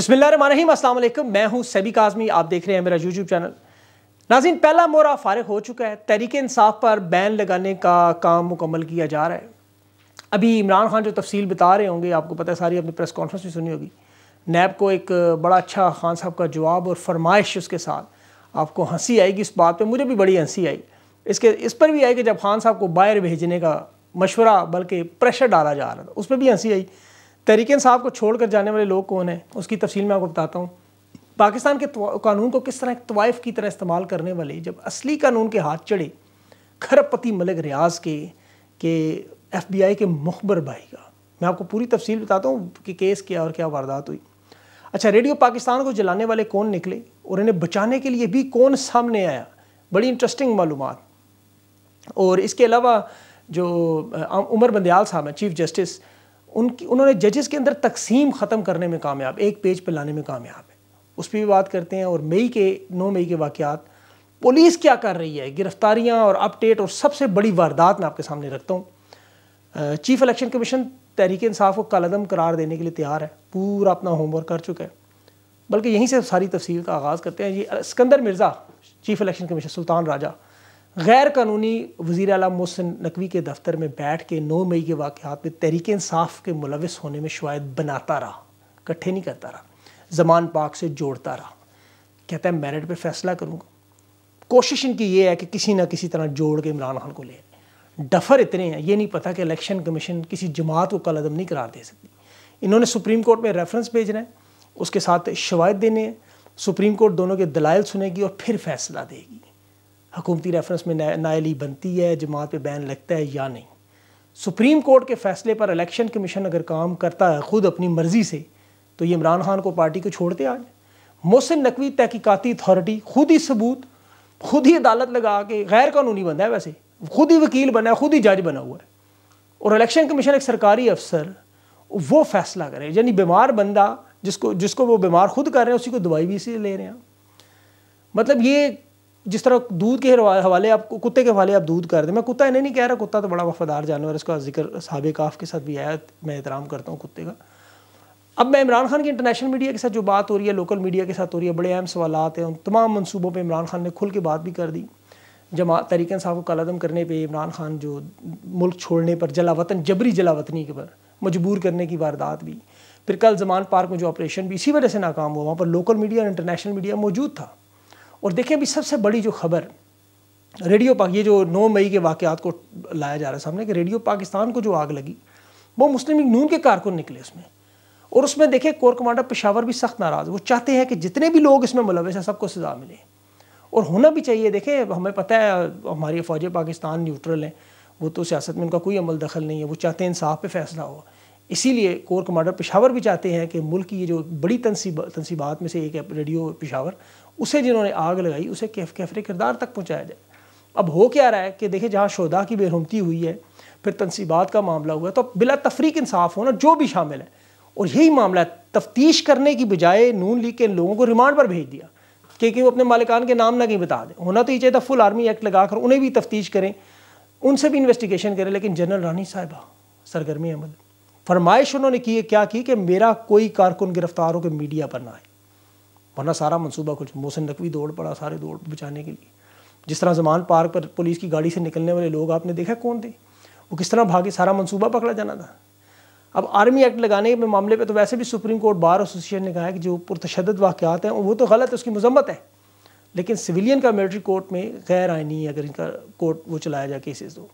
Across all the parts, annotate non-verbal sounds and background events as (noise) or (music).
बसमिल्लाम मैं हूँ सैबिक आजमी आप देख रहे हैं मेरा यूट्यूब चैनल नाजिन पहला मोरा फारग हो चुका है तहरीक इंसाफ पर बैन लगाने का काम मुकम्मल किया जा रहा है अभी इमरान खान जो तफसील बता रहे होंगे आपको पता है सारी अपनी प्रेस कॉन्फ्रेंस भी सुनी होगी नैब को एक बड़ा अच्छा खान साहब का जवाब और फरमाइश उसके साथ आपको हंसी आएगी इस बात पर मुझे भी बड़ी हंसी आई इसके इस पर भी आई कि जब खान साहब को बाहर भेजने का मशवरा बल्कि प्रेशर डाला जा रहा था उस पर भी हंसी आई तहरीक साहब को छोड़कर जाने वाले लोग कौन हैं उसकी तफसील मैं आपको बताता हूँ पाकिस्तान के कानून को किस तरह एक तवाइफ की तरह इस्तेमाल करने वाले जब असली कानून के हाथ चढ़े खरबपति मलिक रियाज के के एफ बी आई के मुखबर भाई का मैं आपको पूरी तफसील बताता हूँ कि केस क्या और क्या वारदात हुई अच्छा रेडियो पाकिस्तान को जलाने वाले कौन निकले और इन्हें बचाने के लिए भी कौन सामने आया बड़ी इंटरेस्टिंग मालूम और इसके अलावा जो उमर बंदयाल साहब हैं चीफ जस्टिस उनकी उन्होंने जजेस के अंदर तकसीम ख़त्म करने में कामयाब एक पेज पर लाने में कामयाब है उस पर भी बात करते हैं और मई के नौ मई के वाक़ात पुलिस क्या कर रही है गिरफ्तारियाँ और अपडेट और सबसे बड़ी वारदात मैं आपके सामने रखता हूँ chief election commission Tehreek Insaf को कलदम करार देने के लिए तैयार है पूरा अपना होमवर्क कर चुका है बल्कि यहीं से सारी तफसील का आगाज़ करते हैं ये Sikandar Mirza chief election commission Sultan Raja गैर कानूनी वज़ी अला मोहसिन नकवी के दफ्तर में बैठ के नौ मई के वाक़ात में तहरीक इंसाफ के मुलविस होने में शवायद बनाता रहा इकट्ठे नहीं करता रहा जमान पाक से जोड़ता रहा कहता है मेरिट पर फैसला करूँगा कोशिश इनकी ये है कि किसी ना किसी तरह जोड़ के इमरान खान को ले डफर इतने हैं ये नहीं पता कि इलेक्शन कमीशन किसी जमात को कलदम नहीं करार दे सकती इन्होंने सुप्रीम कोर्ट में रेफरेंस भेजना है उसके साथ शवायद देने हैं सुप्रीम कोर्ट दोनों के दलाइल सुनेगी और फिर फैसला देगी हकूमती रेफरेंस में नायली बनती है जमात पर बैन लगता है या नहीं सुप्रीम कोर्ट के फैसले पर इलेक्शन कमीशन अगर काम करता है ख़ुद अपनी मर्ज़ी से तो ये इमरान खान को पार्टी को छोड़ते आज मोहसिन नकवी तहकीकती अथॉरिटी खुद ही सबूत खुद ही अदालत लगा के गैर कानूनी बंदा है वैसे खुद ही वकील बना है खुद ही जज बना हुआ है और इलेक्शन कमीशन एक सरकारी अफसर वो फैसला करे यानी बीमार बंदा जिसको जिसको वो बीमार खुद कर रहे हैं उसी को दवाई भी इसी ले रहे हैं मतलब ये जिस तरह दूध के हवाले आप कुत्ते के हवाले आप दूध कर दें मैं कुत्ता इन्हें नहीं कह रहा कुत्ता तो बड़ा वफादार जानवर इसका जिक्र साहब काफ के साथ भी आया मैं एहतराम करता हूँ कुत्ते का अब मैं इमरान खान की इंटरनेशनल मीडिया के साथ जो बात हो रही है लोकल मीडिया के साथ हो रही है बड़े अहम सवाल हैं उन तमाम मनसूबों पर इमरान खान ने खुल के बात भी कर दी जमा तरीकन साहब को कलदम करने पर इमरान खान जो मुल्क छोड़ने पर जला वतन जबरी जला वतनी के पर मजबूर करने की वारदात भी फिर कल जमान पार्क में जो ऑपरेशन भी इसी वजह से नाकाम हुआ वहाँ पर लोकल मीडिया और इंटरनेशनल मीडिया मौजूद था और देखें अभी सबसे बड़ी जो खबर रेडियो पाक ये जो 9 मई के वाकत को लाया जा रहा है सामने कि रेडियो पाकिस्तान को जो आग लगी वो मुस्लिम लीग नून के कारकुन निकले उसमें और उसमें देखें कोर कमांडर पेशावर भी सख्त नाराज़ वो चाहते हैं कि जितने भी लोग इसमें मुलवस हैं सबको सजा मिले और होना भी चाहिए देखें हमें पता है हमारी फौज पाकिस्तान न्यूट्रल हैं वो तो सियासत में उनका कोई अमल दखल नहीं है वो चाहते हैं इंसाफ पे फैसला हो इसीलिए कोर कमांडर पेशावर भी चाहते हैं कि मुल्क की ये जो बड़ी तनसीब तनसीबात में से एक है रेडियो पेशावर उसे जिन्होंने आग लगाई उसे कैफ कैफरे किरदार तक पहुँचाया जाए अब हो क्या रहा है कि देखिए जहाँ शोदा की बेरहमती हुई है फिर तनसीबात का मामला हुआ तो बिला तफरीक इंसाफ होना जो भी शामिल है और यही मामला तफ्तीश करने की बजाय नून लीग के इन लोगों को रिमांड पर भेज दिया क्योंकि वो अपने मालिकान के नाम ना कहीं बता दें होना तो ये चाहिए था फुल आर्मी एक्ट लगाकर उन्हें भी तफ्तीश करें उनसे भी इन्वेस्टिगेशन करें लेकिन जनरल रानी साहिबा सरगर्मी अमल फरमाइश उन्होंने की क्या की कि मेरा कोई कारकुन गिरफ्तार होकर मीडिया पर ना आए वरना सारा मनसूबा कुछ मोहसिन नकवी दौड़ पड़ा सारे दौड़ बचाने के लिए जिस तरह जमान पार्क पर पुलिस की गाड़ी से निकलने वाले लोग आपने देखा कौन थे वो किस तरह भागे सारा मनसूबा पकड़ा जाना था अब आर्मी एक्ट लगाने के मामले पे तो वैसे भी सुप्रीम कोर्ट बार एसोसिएशन ने कहा है कि जो पुरतशद वाक़ात हैं वो तो गलत है उसकी मजम्मत है लेकिन सिविलियन का मिलिट्री कोर्ट में गैर आइनी अगर इनका कोर्ट वो चलाया जाए केसेस तो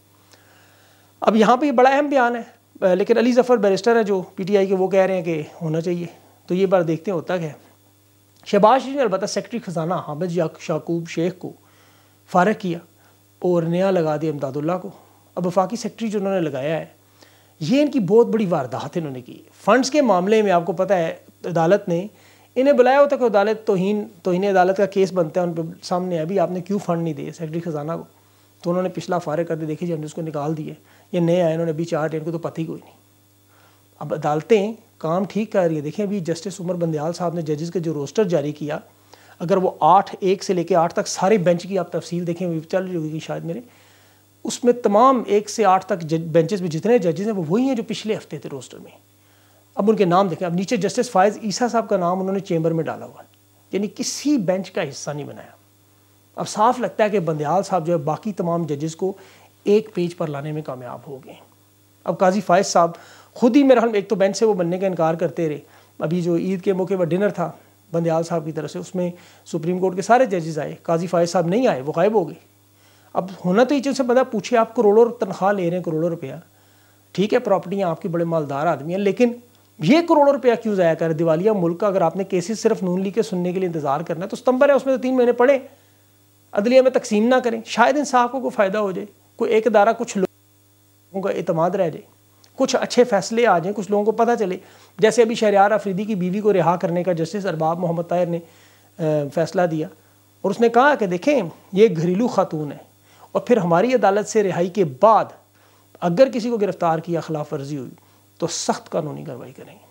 अब यहाँ पर यह बड़ा अहम बयान है लेकिन अली जफ़र बैरिस्टर है जो आई के वो कह रहे हैं कि होना चाहिए तो ये बार देखते हैं होता क्या है शहबाज शरीफ ने अलबत् सेक्रटरी ख़जाना हामिद याकूब शेख को फारग किया और नया लगा दिया अमदादुल्ला को अब वफाकी सेक्रटरी जो उन्होंने लगाया है ये इनकी बहुत बड़ी वारदात इन्होंने की फ़ंड्स के मामले में आपको पता है अदालत ने इन्हें बुलाया होता कि अदालत तोहन तोहन अदालत का केस बनता है उन पर सामने अभी आपने क्यों फ़ंड नहीं दिए सेक्रटरी ख़जाना को तो उन्होंने पिछला फारग करके देखी जी हमने उसको निकाल दिए ये नए आए इन्होंने अभी चार डेट को तो पता ही कोई नहीं अब अदालतें काम ठीक कर रही है देखें अभी जस्टिस उमर बंदयाल साहब ने जजेस का जो रोस्टर जारी किया अगर वो आठ एक से लेकर आठ तक सारे बेंच की आप तफसील देखें चल रही होगी शायद मेरे उसमें तमाम एक से आठ तक बेंचेस में जितने जजेस हैं वो वही हैं जो पिछले हफ्ते थे रोस्टर में अब उनके नाम देखें अब नीचे जस्टिस फायज़ ईसा साहब का नाम उन्होंने चेंबर में डाला हुआ यानी किसी बेंच का हिस्सा नहीं बनाया अब साफ लगता है कि बंदयाल साहब जो है बाकी तमाम जजेस को एक पेज पर लाने में कामयाब हो गए अब काजी फायज साहब खुद ही मेरा हम एक तो बेंच से वो बनने का इनकार करते रहे अभी जो ईद के मौके पर डिनर था बंदयाल साहब की तरफ से उसमें सुप्रीम कोर्ट के सारे जजेस आए काजी फायज साहब नहीं आए वो गायब हो गए अब होना तो ये चीज़ से बंदा पूछे आप करोड़ों तनख्वाह ले रहे हैं करोड़ों रुपया ठीक है प्रॉपर्टियाँ आपकी बड़े मालदार आदमी हैं लेकिन ये करोड़ों रुपया क्यों ज़ाया कर दिवालिया मुल्क का अगर आपने केसेस सिर्फ नून ली के सुनने के लिए इंतजार करना है तो सितंबर है उसमें तो तीन महीने पड़े अदलिया में तकसीम ना करें शायद इंसाफ को कोई फ़ायदा हो जाए कोई एक अदारा कुछ लोगों का अतमाद रह जाए कुछ अच्छे फैसले आ जाएँ कुछ लोगों को पता चले जैसे अभी शहरियार आफरीदी की बीवी को रिहा करने का जस्टिस अरबाब मोहम्मद तायर ने फैसला दिया और उसने कहा कि देखें ये घरेलू खातून है और फिर हमारी अदालत से रिहाई के बाद अगर किसी को गिरफ़्तार किया खिलाफ वर्जी हुई तो सख्त कानूनी कार्रवाई करेंगे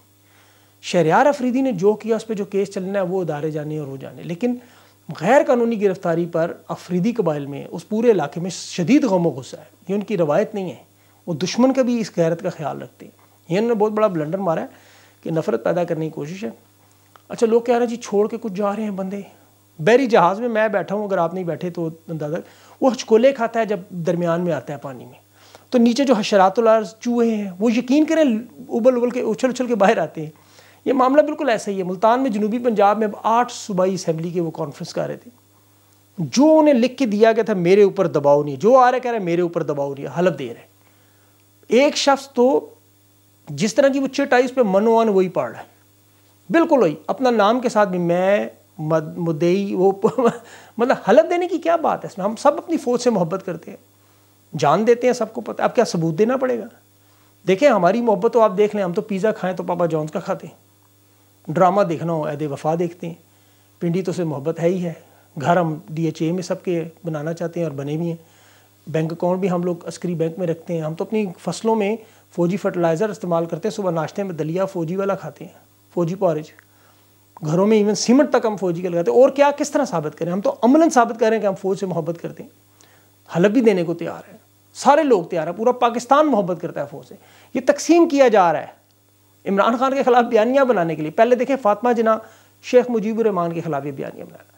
शहरियार अफरीदी ने जो किया उस पर जो केस चलना है वो अदारे जाने और हो जाने लेकिन गैर कानूनी गिरफ्तारी पर अफरीदी कबाइल में उस पूरे इलाके में शदीद गमो गुस्सा है ये उनकी रवायत नहीं है वो दुश्मन का भी इस गैरत का ख्याल रखते हैं ये इन्होंने बहुत बड़ा ब्लंडर मारा है कि नफ़रत पैदा करने की कोशिश है अच्छा लोग कह रहे हैं जी छोड़ के कुछ जा रहे हैं बंदे बैरी जहाज़ में मैं बैठा हूँ अगर आप नहीं बैठे तो दादा वो हचकोले खाता है जब दरमियान में आता है पानी में तो नीचे जो हशरातुलार चूहे हैं वो यकीन करें उबल उबल के उछल उछल के बाहर आते हैं ये मामला बिल्कुल ऐसा ही है मुल्तान में जनूबी पंजाब में अब आठ सूबाई असम्बली के वो कॉन्फ्रेंस कर रहे थे जो उन्हें लिख के दिया गया था मेरे ऊपर दबाव नहीं जो आ रहा कह रहा है मेरे ऊपर दबाव नहीं हलफ दे रहे एक शख्स तो जिस तरह की वो चिट आई उस पर मनोअन वही पढ़ रहा है बिल्कुल वही अपना नाम के साथ भी मैं मद, मुदई वो (laughs) मतलब हलत देने की क्या बात है इसमें हम सब अपनी फौज से मोहब्बत करते हैं जान देते हैं सबको पता है अब क्या सबूत देना पड़ेगा देखें हमारी मोहब्बत तो आप देख लें हम तो पिज़्ज़ा खाएं तो पापा जॉन्स का खाते हैं ड्रामा देखना हो ऐद वफा देखते हैं पिंडी तो से मोहब्बत है ही है घर हम डी एच ए में सबके बनाना चाहते हैं और बने भी हैं बैंक अकाउंट भी हम लोग अस्करी बैंक में रखते हैं हम तो अपनी फसलों में फ़ौजी फर्टिलाइज़र इस्तेमाल करते हैं सुबह नाश्ते में दलिया फ़ौजी वाला खाते हैं फ़ौजी पॉरेज घरों में इवन सीमेंट तक हम फ़ौजी का लगाते हैं और क्या किस तरह साबित करें हम तो अमलन साबित करें कि हम फ़ौज से मोहब्बत करते हैं हलब भी देने को तैयार है सारे लोग तैयार हैं पूरा पाकिस्तान मोहब्बत करता है फ़ौज से ये तकसीम किया जा रहा है इमरान खान के खिलाफ बयानियाँ बनाने के लिए पहले देखें फातमा जिना शेख मुजीबरहमान के खिलाफ ये बयानियाँ बनाना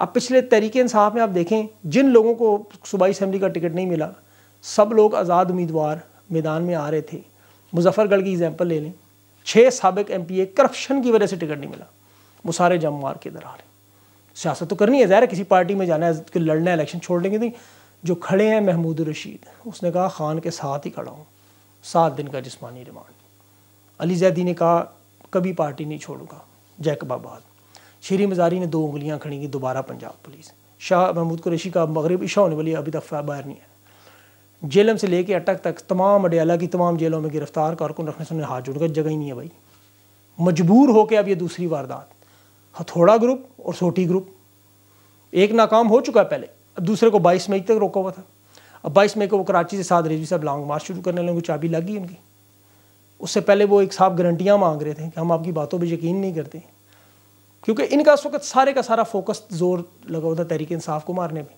अब पिछले तरीके इंसाफ में आप देखें जिन लोगों को सूबाई असम्बली का टिकट नहीं मिला सब लोग आज़ाद उम्मीदवार मैदान में आ रहे थे मुजफ्फरगढ़ की एग्ज़ाम्पल ले लें छः सबक एम पी ए करप्शन की वजह से टिकट नहीं मिला वो सारे जम मार के इधर आ रहे सियासत तो करनी है ज़ाहिर किसी पार्टी में जाना है लड़ना है इलेक्शन छोड़ देंगे नहीं जो खड़े हैं महमूद रशीद उसने कहा खान के साथ ही खड़ा हूँ सात दिन का जिसमानी रिमांड अली जैदी ने कहा कभी पार्टी नहीं छोड़ूंगा जैकबाबाद शेरी मजारी ने दो उंगलियाँ खड़ी की दोबारा पंजाब पुलिस शाह महमूद कुरेशी का मगरब इशा होने वाली अभी तक बाहर नहीं है जेलम से लेके अटक तक तमाम अडयाला की तमाम जेलों में गिरफ्तार कारकुन रखने से उन्हें हाथ जुड़कर जगह ही नहीं है भाई मजबूर होकर अब ये दूसरी वारदात हथौड़ा ग्रुप और सोटी ग्रुप एक नाकाम हो चुका है पहले अब दूसरे को बाईस मई तक रोका हुआ था अब बाईस मई को वो कराची से साथ रेजवी साहब लॉन्ग मार्च शुरू करने लगे चाबी गई उनकी उससे पहले वो एक साहब गारंटियाँ मांग रहे थे कि हम आपकी बातों पर यकीन नहीं करते क्योंकि इनका उस वक्त सारे का सारा फोकस जोर लगा हुआ था तहरीक इंसाफ को मारने में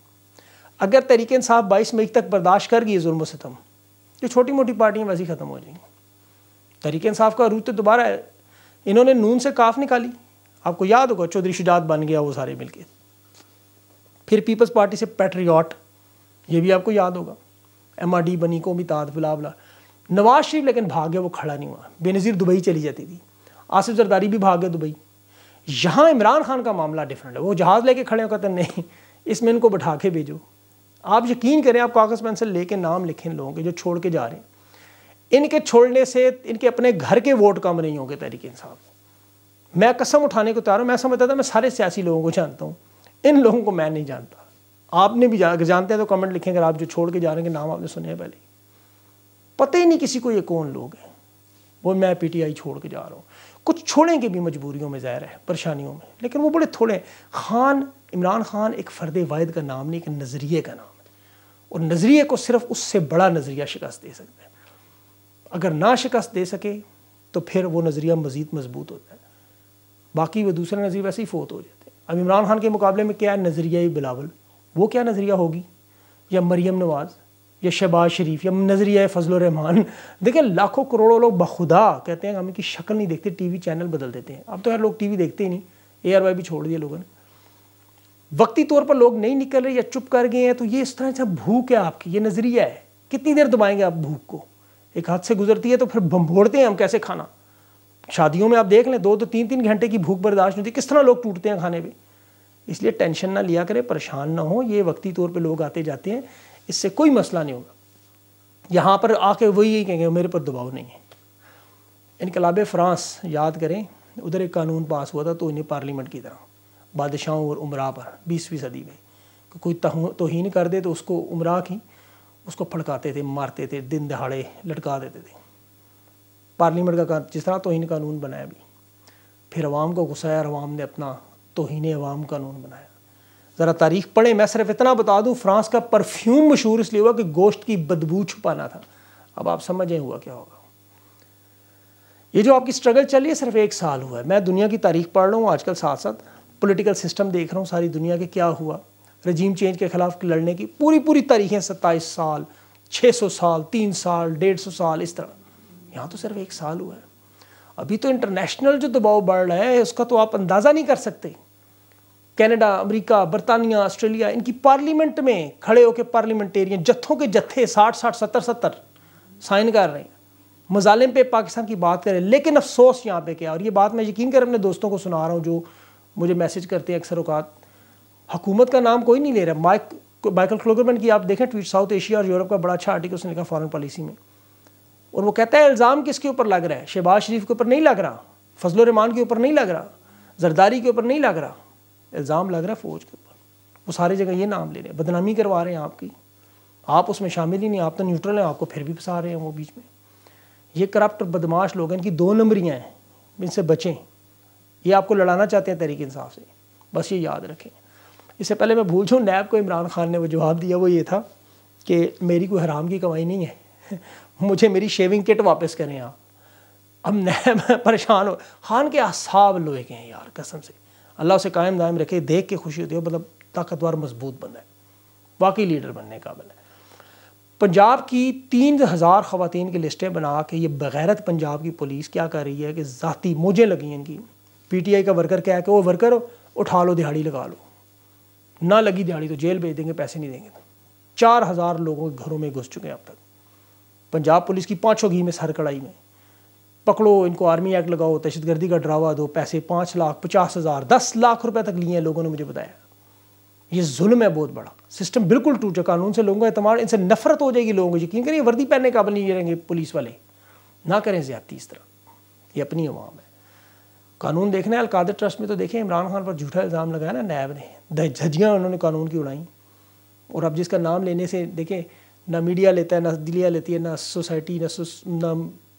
अगर तहरीक इंसाफ बाईस मई तक बर्दाश्त कर गई जुल्म सितम जो तो छोटी मोटी पार्टियाँ ही ख़त्म हो जाएंगी तहरीक इंसाफ का रूट तो दोबारा है इन्होंने नून से काफ निकाली आपको याद होगा चौधरी शुजात बन गया वो सारे के फिर पीपल्स पार्टी से पेट्रियाट ये भी आपको याद होगा एम आर डी बनी को भी ताद बुला बुला नवाज शरीफ लेकिन भाग गया वो खड़ा नहीं हुआ बेनज़ीर दुबई चली जाती थी आसिफ जरदारी भी भाग गया दुबई यहाँ इमरान खान का मामला डिफरेंट है वो जहाज़ लेके खड़े हो कहते नहीं इसमें इनको बैठा के भेजो आप यकीन करें आप कागज़ पेंसिल लेके नाम लिखें लोगों के जो छोड़ के जा रहे हैं इनके छोड़ने से इनके अपने घर के वोट कम नहीं होंगे तहरीक इंसाफ मैं कसम उठाने को तैयार हूँ मैं समझता था मैं सारे सियासी लोगों को जानता हूँ इन लोगों को मैं नहीं जानता आपने भी जा, जानते हैं तो कमेंट लिखें अगर आप जो छोड़ के जा रहे हैं नाम आपने सुने पहले पता ही नहीं किसी को ये कौन लोग हैं वो मैं पीटीआई छोड़ के जा रहा हूँ कुछ छोड़ेंगे भी मजबूरियों में ज़ाहिर है परेशानियों में लेकिन वो बड़े थोड़े खान इमरान खान एक फ़र्द वायद का नाम नहीं एक नज़रिए का नाम है और नज़रिए को सिर्फ उससे बड़ा नज़रिया शिकस्त दे सकता है अगर ना शिकस्त दे सके तो फिर वो नज़रिया मज़ीद मजबूत होता है बाकी वह दूसरे नज़रिए वैसे ही फोत हो जाते हैं अब इमरान खान के मुकाबले में क्या है नज़रिया बिलावल वो क्या नज़रिया होगी या मरीम नवाज़ या शहबाज शरीफ या नज़रिया फजल रहमान देखिए लाखों करोड़ों लोग बखुदा कहते हैं हम इनकी शक्ल नहीं देखते टी वी चैनल बदल देते हैं अब तो यार लोग टी वी देखते ही नहीं ए आर वाई भी छोड़ दिया लोगों ने वक्ती तौर पर लोग नहीं निकल रहे या चुप कर गए हैं तो ये इस तरह से भूख है आपकी ये नज़रिया है कितनी देर दबाएंगे आप भूख को एक हाथ से गुजरती है तो फिर भंभोड़ते हैं हम कैसे खाना शादियों में आप देख लें दो दो तो तीन तीन घंटे की भूख बर्दाश्त होती है किस तरह लोग टूटते हैं खाने पर इसलिए टेंशन ना लिया करें परेशान ना हो ये वक्ती तौर पर लोग आते जाते हैं इससे कोई मसला नहीं होगा यहाँ पर आके वही यही कहेंगे मेरे पर दबाव नहीं है इनकलाब फ्रांस याद करें उधर एक कानून पास हुआ था तो इन्हें पार्लियामेंट की तरह बादशाहों और उमरा पर बीसवीं सदी में कोई तोहन कर दे तो उसको उमरा की उसको फड़काते थे मारते थे दिन दहाड़े लटका देते थे पार्लियामेंट का जिस तरह तोहन कानून बनाया भी फिर अवाम को गुस्सा अवाम ने अपना तोहन अवाम कानून बनाया ज़रा तारीख पढ़ें मैं सिर्फ इतना बता दूँ फ्रांस का परफ्यूम मशहूर इसलिए हुआ कि गोश्त की बदबू छुपाना था अब आप समझें हुआ क्या होगा ये जो आपकी स्ट्रगल चल रही है सिर्फ एक साल हुआ है मैं दुनिया की तारीख पढ़ रहा हूँ आजकल साथ साथ पॉलिटिकल सिस्टम देख रहा हूँ सारी दुनिया के क्या हुआ रजीम चेंज के खिलाफ लड़ने की पूरी पूरी तारीखें सत्ताईस साल छः सौ साल तीन साल डेढ़ सौ साल इस तरह यहाँ तो सिर्फ एक साल हुआ है अभी तो इंटरनेशनल जो दबाव बढ़ रहा है उसका तो आप अंदाज़ा नहीं कर सकते कनाडा अमेरिका बरतानिया ऑस्ट्रेलिया इनकी पार्लियामेंट में खड़े होकर पार्लियामेंटेरियन जत्थों के जत्थे साठ साठ सत्तर सत्तर साइन कर रहे हैं मजालिम पे पाकिस्तान की बात करें लेकिन अफसोस यहाँ पे क्या और ये बात मैं यकीन कर अपने दोस्तों को सुना रहा हूँ जो मुझे मैसेज करते हैं अक्सर अवकात हुकूमत का नाम कोई नहीं ले रहा माइक माइकल क्लोगरमैन की आप देखें ट्वीट साउथ एशिया और यूरोप का बड़ा अच्छा आर्टिकल उसने लिखा फॉरन पॉलिसी में और वो कहता है इल्ज़ाम किसके ऊपर लग रहा है शहबाज शरीफ के ऊपर नहीं लग रहा फजल रमान के ऊपर नहीं लग रहा जरदारी के ऊपर नहीं लग रहा इल्ज़ाम लग रहा है फ़ौज के ऊपर वो सारी जगह ये नाम ले रहे हैं बदनामी करवा रहे हैं आपकी आप उसमें शामिल ही नहीं आप तो न्यूट्रल हैं आपको फिर भी फंसा रहे हैं वो बीच में ये करप्ट और बदमाश लोग हैं इनकी दो नंबरियाँ हैं इनसे बचें ये आपको लड़ाना चाहते हैं तहरीक इंसाफ से बस ये याद रखें इससे पहले मैं भूल जाऊँ नैब को इमरान खान ने वो जवाब दिया वो ये था कि मेरी कोई हराम की कमाई नहीं है (laughs) मुझे मेरी शेविंग किट वापस करें आप अब नैब (laughs) परेशान हो खान के असाब लोहे के हैं यार कसम से अल्लाह उसे कायम दायम रखे देख के खुशी होती है मतलब ताकतवर मजबूत बनाए है वाकई लीडर बनने काबिल है पंजाब की तीन हज़ार ख़वान की लिस्टें बना के ये बगैरत पंजाब की पुलिस क्या कर रही है कि ज़ाती मोजें लगी इनकी पी टी आई का वर्कर क्या है कि वो वर्कर उठा लो दिहाड़ी लगा लो ना लगी दिहाड़ी तो जेल भेज देंगे पैसे नहीं देंगे तो। चार हज़ार लोगों के घरों में घुस चुके हैं अब तक पंजाब पुलिस की पाँचों घी में सर कड़ाई में पकड़ो इनको आर्मी एक्ट लगाओ दहशत गर्दी का डरावा दो पैसे पाँच लाख पचास हज़ार दस लाख रुपए तक लिए हैं लोगों ने मुझे बताया ये जुल्म है बहुत बड़ा सिस्टम बिल्कुल टूट जाए कानून से लोगों का अतमाद इनसे नफरत हो जाएगी लोगों को यकीन करिए वर्दी पहनने बल नहीं रहेंगे पुलिस वाले ना करें ज्यादती इस तरह ये अपनी अवाम है कानून देखना है अलकादर ट्रस्ट में तो देखें इमरान खान पर झूठा इल्ज़ाम लगाया ना नैब ने दहजियाँ उन्होंने कानून की उड़ाई और अब जिसका नाम लेने से देखें ना मीडिया लेता है ना दिलिया लेती है ना सोसाइटी ना ना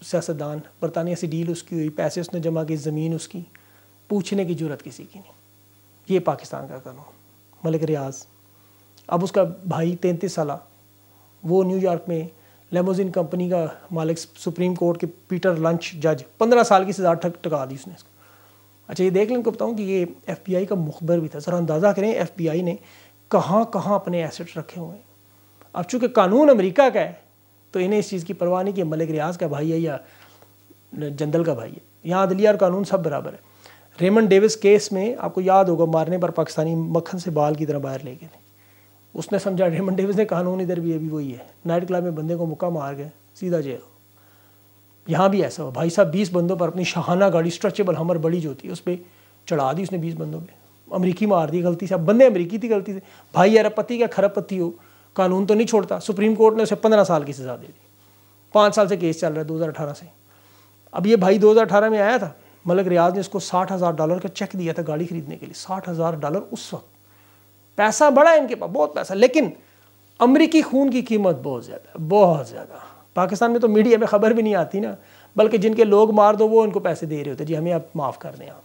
सियासतदान बरतानिया से डील उसकी हुई पैसे उसने जमा की ज़मीन उसकी पूछने की जरूरत किसी की नहीं ये पाकिस्तान का कानून मलिक रियाज अब उसका भाई तैंतीस साल वो न्यूयॉर्क में लेमोजिन कंपनी का मालिक सुप्रीम कोर्ट के पीटर लंच जज पंद्रह साल की सजा ठक टका दी उसने अच्छा ये देख लें उनको बताऊँ कि ये आई का मुखबर भी था सर अंदाज़ा करें आई ने कहाँ कहाँ अपने एसेट रखे हुए हैं अब चूँकि कानून अमरीका का है तो इन्हें इस चीज़ की परवाह नहीं कि मलिक रियाज का भाई है या जंदल का भाई है यहाँ अदलिया और कानून सब बराबर है रेमंड डेविस केस में आपको याद होगा मारने पर पाकिस्तानी मक्खन से बाल की तरह बाहर ले गए उसने समझा रेमंड डेविस ने कानून इधर भी अभी वही है नाइट क्लब में बंदे को मुक्का मार गए सीधा जेल यहाँ भी ऐसा हुआ भाई साहब बीस बंदों पर अपनी शहाना गाड़ी स्ट्रेचेबल हमर बड़ी जो होती है उस पर चढ़ा दी उसने बीस बंदों पर अमरीकी मार दी गलती से अब बंदे अमरीकी थी गलती से भाई यार पति क्या खरब पति हो कानून तो नहीं छोड़ता सुप्रीम कोर्ट ने उसे पंद्रह साल की सज़ा दे दी पाँच साल से केस चल रहा है 2018 से अब ये भाई 2018 में आया था मलिक रियाज ने इसको साठ हज़ार डॉलर का चेक दिया था गाड़ी खरीदने के लिए साठ हज़ार डॉलर उस वक्त पैसा बड़ा है इनके पास बहुत पैसा लेकिन अमरीकी खून की कीमत बहुत ज़्यादा बहुत ज़्यादा पाकिस्तान में तो मीडिया में खबर भी नहीं आती ना बल्कि जिनके लोग मार दो वो इनको पैसे दे रहे होते जी हमें आप माफ़ कर दें आप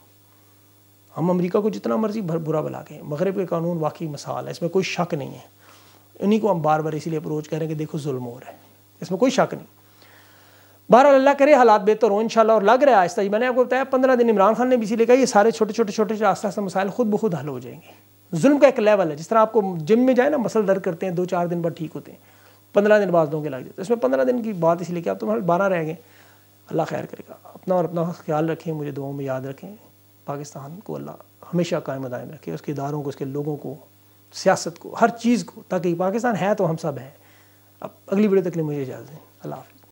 हम अमेरिका को जितना मर्जी बुरा बुला के मगरब के कानून वाकई मिसाल है इसमें कोई शक नहीं है उन्हीं को हम बार बार इसीलिए अप्रोच कर रहे हैं कि देखो जुल्म हो रहा है इसमें कोई शक नहीं बहरहाल अल्लाह करे हालात बेहतर हो इनशाला और लग रहा है आहिस्ता मैंने आपको बताया पंद्रह दिन इमरान खान ने भी इसीलिए कहा ये सारे छोटे छोटे छोटे छोटे आस्ता आस्ता मसाइल खुद ब खुद हल हो जाएंगे जुल्म का एक लेवल है जिस तरह आपको जिम में जाए ना मसल दर्द करते हैं दो चार दिन बाद ठीक होते हैं पंद्रह दिन बाद के लग जाते हैं इसमें पंद्रह दिन की बात इसलिए कि आप तुम्हारे तो बारह रह गए अल्लाह खैर करेगा अपना और अपना ख्याल रखें मुझे दुआओं में याद रखें पाकिस्तान को अल्लाह हमेशा कायम दायम रखे उसके इदारों को उसके लोगों को सियासत को हर चीज़ को ताकि पाकिस्तान है तो हम सब हैं अब अगली वीडियो तक लिए मुझे इजाज़त दें अल्लाह हाफ़